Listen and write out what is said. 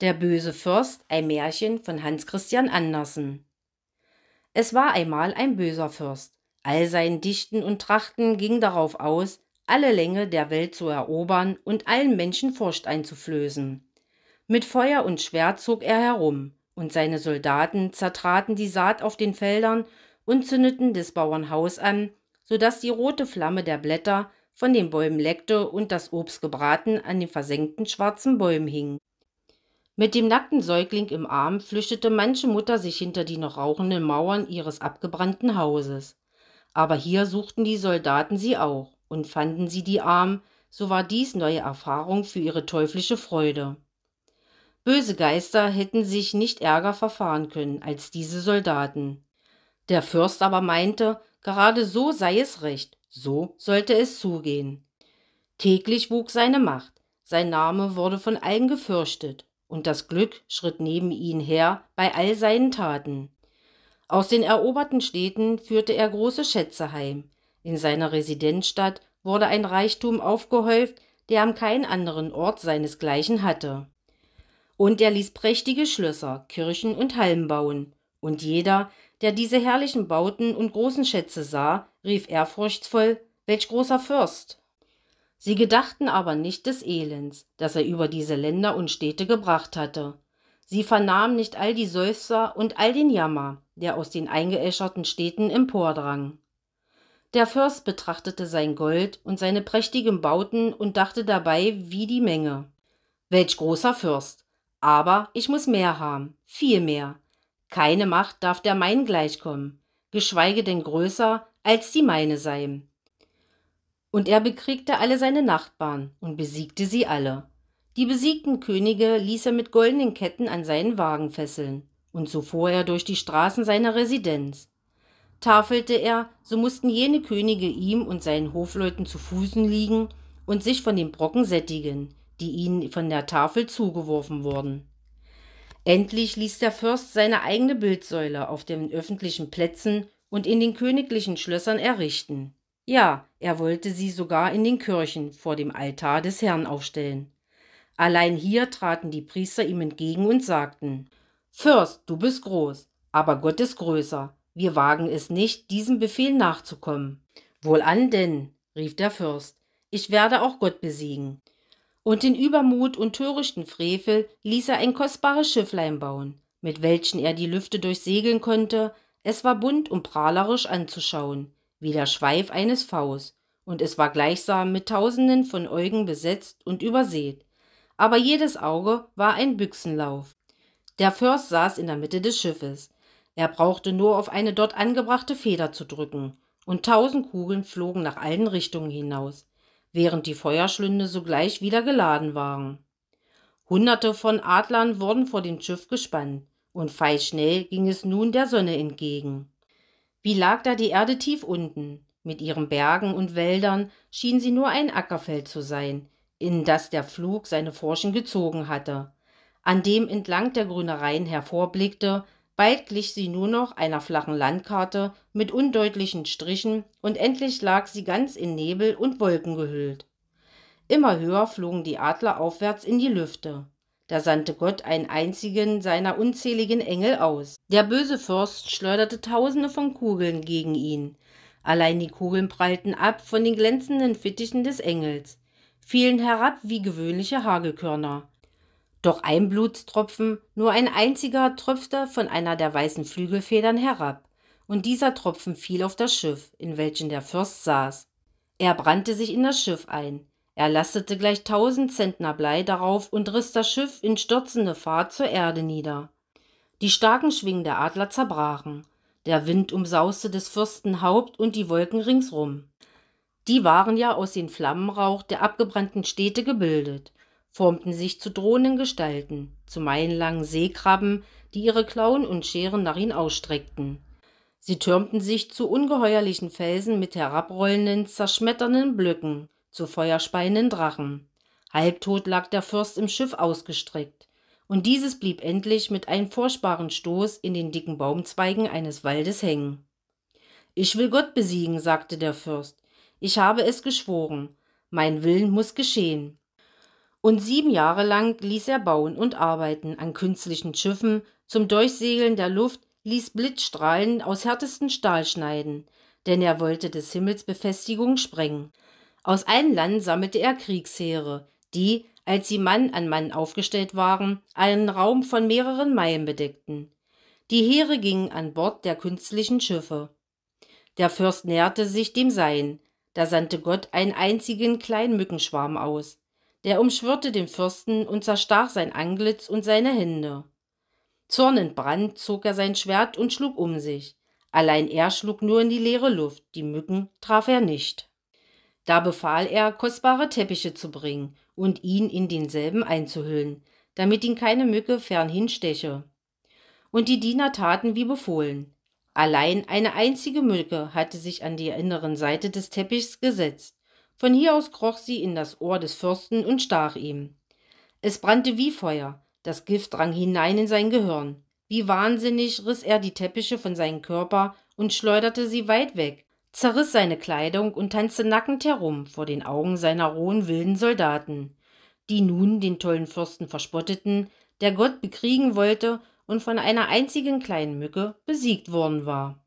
Der böse Fürst, ein Märchen von Hans Christian Andersen. Es war einmal ein böser Fürst. All sein Dichten und Trachten ging darauf aus, alle Länge der Welt zu erobern und allen Menschen Furcht einzuflößen. Mit Feuer und Schwert zog er herum, und seine Soldaten zertraten die Saat auf den Feldern und zündeten des Bauern Haus an, so daß die rote Flamme der Blätter von den Bäumen leckte und das Obst gebraten an den versenkten schwarzen Bäumen hing. Mit dem nackten Säugling im Arm flüchtete manche Mutter sich hinter die noch rauchenden Mauern ihres abgebrannten Hauses. Aber hier suchten die Soldaten sie auch, und fanden sie die Armen, so war dies neue Erfahrung für ihre teuflische Freude. Böse Geister hätten sich nicht ärger verfahren können als diese Soldaten. Der Fürst aber meinte, gerade so sei es recht, so sollte es zugehen. Täglich wuchs seine Macht, sein Name wurde von allen gefürchtet, und das Glück schritt neben ihn her bei all seinen Taten. Aus den eroberten Städten führte er große Schätze heim. In seiner Residenzstadt wurde ein Reichtum aufgehäuft, der am keinen anderen Ort seinesgleichen hatte. Und er ließ prächtige Schlösser, Kirchen und Hallen bauen, und jeder, der diese herrlichen Bauten und großen Schätze sah, rief ehrfurchtsvoll Welch großer Fürst. Sie gedachten aber nicht des Elends, das er über diese Länder und Städte gebracht hatte. Sie vernahmen nicht all die Seufzer und all den Jammer, der aus den eingeäscherten Städten empordrang. Der Fürst betrachtete sein Gold und seine prächtigen Bauten und dachte dabei wie die Menge. Welch großer Fürst. Aber ich muss mehr haben, viel mehr. Keine Macht darf der meinen gleichkommen, geschweige denn größer als die meine sein. Und er bekriegte alle seine Nachbarn und besiegte sie alle. Die besiegten Könige ließ er mit goldenen Ketten an seinen Wagen fesseln, und so fuhr er durch die Straßen seiner Residenz. Tafelte er, so mussten jene Könige ihm und seinen Hofleuten zu Fußen liegen und sich von den Brocken sättigen, die ihnen von der Tafel zugeworfen wurden. Endlich ließ der Fürst seine eigene Bildsäule auf den öffentlichen Plätzen und in den königlichen Schlössern errichten. Ja, er wollte sie sogar in den Kirchen vor dem Altar des Herrn aufstellen. Allein hier traten die Priester ihm entgegen und sagten Fürst, du bist groß, aber Gott ist größer. Wir wagen es nicht, diesem Befehl nachzukommen. Wohlan denn, rief der Fürst, ich werde auch Gott besiegen. Und in Übermut und törichten Frevel ließ er ein kostbares Schifflein bauen, mit welchen er die Lüfte durchsegeln konnte, es war bunt und prahlerisch anzuschauen wie der Schweif eines Vs, und es war gleichsam mit tausenden von Eugen besetzt und übersät, aber jedes Auge war ein Büchsenlauf. Der Fürst saß in der Mitte des Schiffes. Er brauchte nur auf eine dort angebrachte Feder zu drücken, und tausend Kugeln flogen nach allen Richtungen hinaus, während die Feuerschlünde sogleich wieder geladen waren. Hunderte von Adlern wurden vor dem Schiff gespannt, und feilschnell ging es nun der Sonne entgegen. Wie lag da die Erde tief unten? Mit ihren Bergen und Wäldern schien sie nur ein Ackerfeld zu sein, in das der Flug seine Forschen gezogen hatte, an dem entlang der grüne Rhein hervorblickte, bald glich sie nur noch einer flachen Landkarte mit undeutlichen Strichen und endlich lag sie ganz in Nebel und Wolken gehüllt. Immer höher flogen die Adler aufwärts in die Lüfte. Da sandte Gott einen einzigen seiner unzähligen Engel aus. Der böse Fürst schleuderte tausende von Kugeln gegen ihn. Allein die Kugeln prallten ab von den glänzenden Fittichen des Engels, fielen herab wie gewöhnliche Hagelkörner. Doch ein Blutstropfen, nur ein einziger, tröpfte von einer der weißen Flügelfedern herab, und dieser Tropfen fiel auf das Schiff, in welchem der Fürst saß. Er brannte sich in das Schiff ein, er lastete gleich tausend Zentner Blei darauf und riss das Schiff in stürzende Fahrt zur Erde nieder. Die starken Schwingen der Adler zerbrachen. Der Wind umsauste des Fürsten Haupt und die Wolken ringsrum. Die waren ja aus dem Flammenrauch der abgebrannten Städte gebildet, formten sich zu drohenden Gestalten, zu meilenlangen Seekrabben, die ihre Klauen und Scheren nach ihnen ausstreckten. Sie türmten sich zu ungeheuerlichen Felsen mit herabrollenden, zerschmetternden Blöcken, zu feuerspeienden Drachen. Halbtot lag der Fürst im Schiff ausgestreckt, und dieses blieb endlich mit einem furchtbaren Stoß in den dicken Baumzweigen eines Waldes hängen. Ich will Gott besiegen, sagte der Fürst. Ich habe es geschworen. Mein Willen muss geschehen. Und sieben Jahre lang ließ er bauen und arbeiten an künstlichen Schiffen, zum Durchsegeln der Luft, ließ Blitzstrahlen aus härtesten Stahl schneiden, denn er wollte des Himmels Befestigung sprengen. Aus allen Landen sammelte er Kriegsheere, die, als sie Mann an Mann aufgestellt waren, einen Raum von mehreren Meilen bedeckten. Die Heere gingen an Bord der künstlichen Schiffe. Der Fürst näherte sich dem Sein, da sandte Gott einen einzigen kleinen Mückenschwarm aus. Der umschwirrte den Fürsten und zerstach sein Anglitz und seine Hände. Zornend brand, zog er sein Schwert und schlug um sich. Allein er schlug nur in die leere Luft, die Mücken traf er nicht. Da befahl er, kostbare Teppiche zu bringen und ihn in denselben einzuhüllen, damit ihn keine Mücke fernhin steche. Und die Diener taten wie befohlen. Allein eine einzige Mücke hatte sich an die inneren Seite des Teppichs gesetzt. Von hier aus kroch sie in das Ohr des Fürsten und stach ihm. Es brannte wie Feuer, das Gift drang hinein in sein Gehirn. Wie wahnsinnig riss er die Teppiche von seinem Körper und schleuderte sie weit weg, zerriß seine Kleidung und tanzte nackend herum vor den Augen seiner rohen wilden Soldaten, die nun den tollen Fürsten verspotteten, der Gott bekriegen wollte und von einer einzigen kleinen Mücke besiegt worden war.